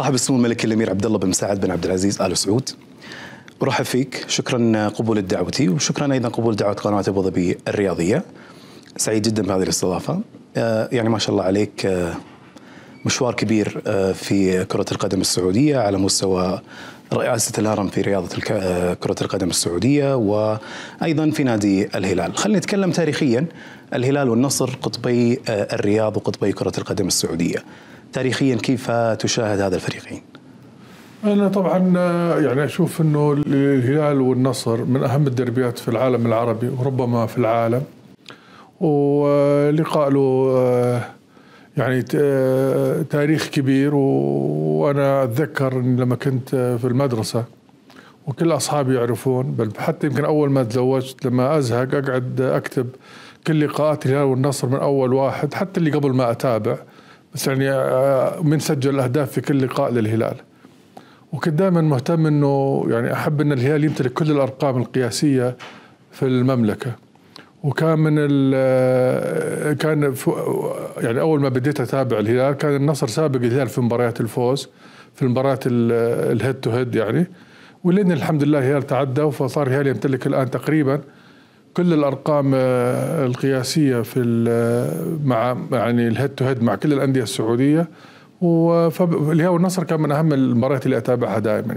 صاحب السمو الملكي الامير عبد الله بن سعد بن عبد العزيز ال سعود ارحب فيك شكرا قبول دعوتي وشكرا ايضا قبول دعوه قناه ابو ظبي الرياضيه سعيد جدا بهذه الاستضافه آه، يعني ما شاء الله عليك آه، مشوار كبير آه، في كرة القدم السعودية على مستوى رئاسة الهرم في رياضة كرة القدم السعودية وأيضا في نادي الهلال خلينا نتكلم تاريخيا الهلال والنصر قطبي الرياض وقطبي كرة القدم السعودية تاريخيا كيف تشاهد هذا الفريقين؟ أنا طبعا يعني أشوف أنه الهلال والنصر من أهم الدربيات في العالم العربي وربما في العالم ولقاء له آه، يعني آه، تاريخ كبير وأنا أتذكر لما كنت في المدرسة وكل أصحابي يعرفون بل حتى يمكن أول ما تزوجت لما أزهق أقعد أكتب كل لقاءات الهلال والنصر من أول واحد حتى اللي قبل ما أتابع بس يعني آه، من سجل اهداف في كل لقاء للهلال وكنت دائما مهتم انه يعني احب ان الهلال يمتلك كل الارقام القياسيه في المملكه وكان من ال آه، كان يعني اول ما بديت اتابع الهلال كان النصر سابق الهلال في مباريات الفوز في المباريات الهيد تو هيد يعني ولين الحمد لله الهلال تعدى فصار الهلال يمتلك الان تقريبا كل الارقام آه، القياسيه في آه، مع يعني الهيد تو هيد مع كل الانديه السعوديه والنصر كان من اهم المباريات اللي اتابعها دائما